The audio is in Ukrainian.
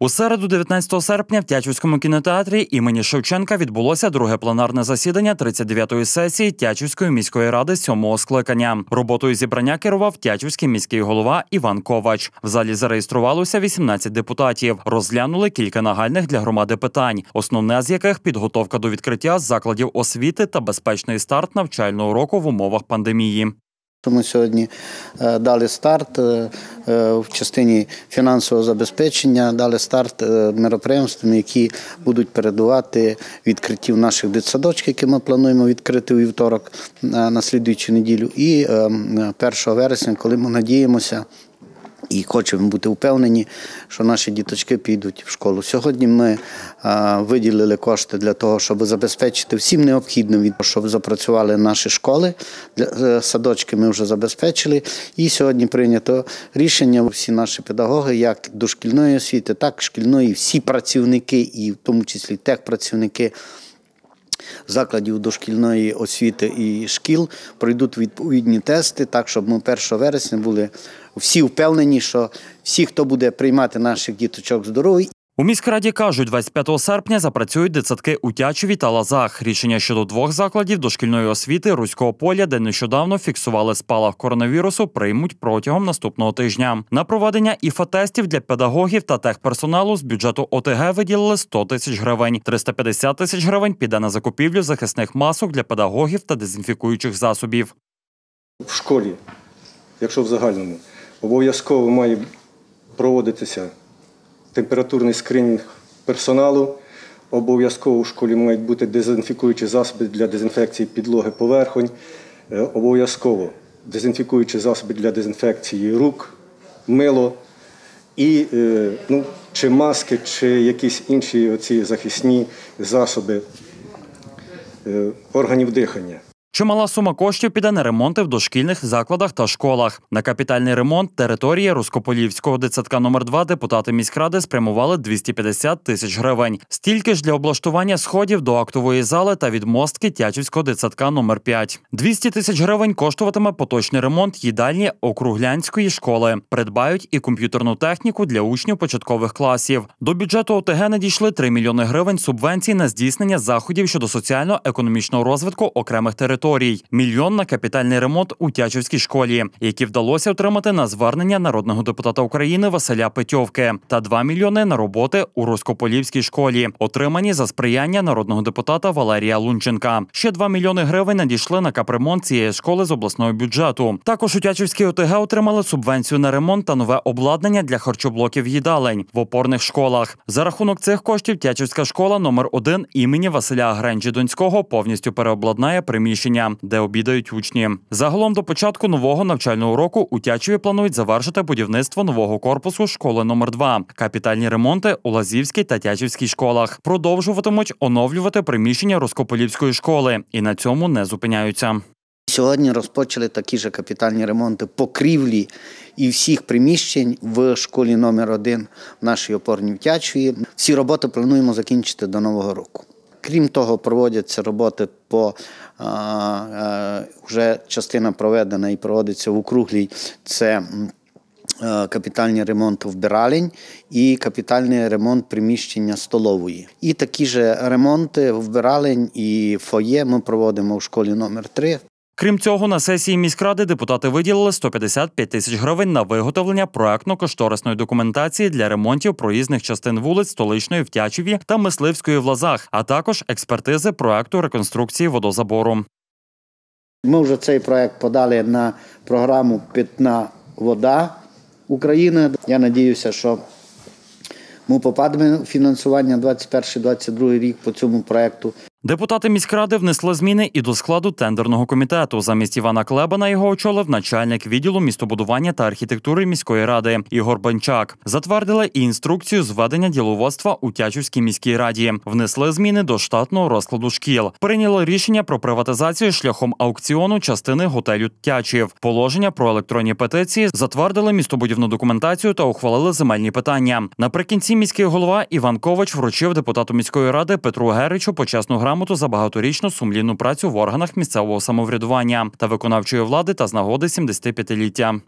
У середу, 19 серпня, в Тячівському кінотеатрі імені Шевченка відбулося друге пленарне засідання 39-ї сесії Тячівської міської ради сьомого скликання. Роботою зібрання керував Тячівський міський голова Іван Ковач. В залі зареєструвалося 18 депутатів. Розглянули кілька нагальних для громади питань, основне з яких підготовка до відкриття закладів освіти та безпечний старт навчального року в умовах пандемії. Ми сьогодні е, дали старт е, е, в частині фінансового забезпечення, дали старт мероприємствам, які будуть передувати відкриттів наших дитсадочків, які ми плануємо відкрити у вівторок на слідуючу неділю, і 1 ем, вересня, коли ми надіємося. І хочемо бути впевнені, що наші діточки підуть в школу. Сьогодні ми а, е, виділили кошти для того, щоб забезпечити всім необхідним, щоб запрацювали наші школи. Для е, садочки ми вже забезпечили. І сьогодні прийнято рішення. Всі наші педагоги, як дошкільної освіти, так і шкільної, всі працівники, і в тому числі техпрацівники закладів дошкільної освіти і шкіл пройдуть відповідні тести, так щоб ми 1 вересня були всі впевнені, що всі, хто буде приймати наших діточок здоровий, у міськраді кажуть, 25 серпня запрацюють дитсадки у Тячеві та Лазах. Рішення щодо двох закладів дошкільної освіти руського поля, де нещодавно фіксували спалах коронавірусу, приймуть протягом наступного тижня. На проведення іфа-тестів для педагогів та техперсоналу з бюджету ОТГ виділили 100 тисяч гривень. 350 тисяч гривень піде на закупівлю захисних масок для педагогів та дезінфікуючих засобів. В школі, якщо в загальному, обов'язково має проводитися температурний скринінг персоналу. Обов'язково в школі мають бути дезінфікуючі засоби для дезінфекції підлоги поверхонь. Е, обов'язково дезінфікуючі засоби для дезінфекції рук, мило і е, ну, чи маски, чи якісь інші оці захисні засоби е, органів дихання. Чимала сума коштів піде на ремонти в дошкільних закладах та школах. На капітальний ремонт території Роскополівського дитсадка номер 2 депутати міськради спрямували 250 тисяч гривень. Стільки ж для облаштування сходів до актової зали та відмостки Тячівського дитсадка номер 5 200 тисяч гривень коштуватиме поточний ремонт їдальні округлянської школи. Придбають і комп'ютерну техніку для учнів початкових класів. До бюджету ОТГ надійшли 3 мільйони гривень субвенцій на здійснення заходів щодо соціально-економічного розвитку окремих територій санаторій, мільйон на капітальний ремонт у Тячівській школі, які вдалося отримати на звернення народного депутата України Василя Петьовки, та 2 мільйони на роботи у Роскополівській школі, отримані за сприяння народного депутата Валерія Лунченка. Ще 2 мільйони гривень надійшли на капремонт цієї школи з обласного бюджету. Також у Тячівській ОТГ отримали субвенцію на ремонт та нове обладнання для харчоблоків їдалень в опорних школах. За рахунок цих коштів Тячівська школа номер 1 імені Василя Гренджі Донського повністю переобладнає приміщення приміщення, де обідають учні. Загалом до початку нового навчального року у Тячеві планують завершити будівництво нового корпусу школи номер 2 капітальні ремонти у Лазівській та Тячівській школах. Продовжуватимуть оновлювати приміщення Роскополівської школи і на цьому не зупиняються. Сьогодні розпочали такі ж капітальні ремонти покрівлі і всіх приміщень в школі номер 1 в нашій опорній втячої. Всі роботи плануємо закінчити до нового року. Крім того, проводяться роботи по вже частина проведена і проводиться в округлій. Це Капітальний ремонт вбиралень і капітальний ремонт приміщення столової. І такі ж ремонти вбиралень і фоє ми проводимо в школі номер 3 Крім цього, на сесії міськради депутати виділили 155 тисяч гривень на виготовлення проектно-кошторисної документації для ремонтів проїзних частин вулиць столичної в Тячеві та мисливської в лазах, а також експертизи проекту реконструкції водозабору. Ми вже цей проект подали на програму Питна вода України. Я надіюся, що ми попадемо в фінансування 2021-2022 рік по цьому проекту. Депутати міськради внесли зміни і до складу тендерного комітету. Замість Івана Клебана його очолив начальник відділу містобудування та архітектури міської ради Ігор Бенчак. Затвердили і інструкцію зведення діловодства у Тячівській міській раді. Внесли зміни до штатного розкладу шкіл. Прийняли рішення про приватизацію шляхом аукціону частини готелю Тячів. Положення про електронні петиції затвердили містобудівну документацію та ухвалили земельні питання. Наприкінці міський голова Іван Ковач вручив депутату міської ради Петру Геричу почесну грамоту грамоту за багаторічну сумлінну працю в органах місцевого самоврядування та виконавчої влади та з нагоди 75-ліття.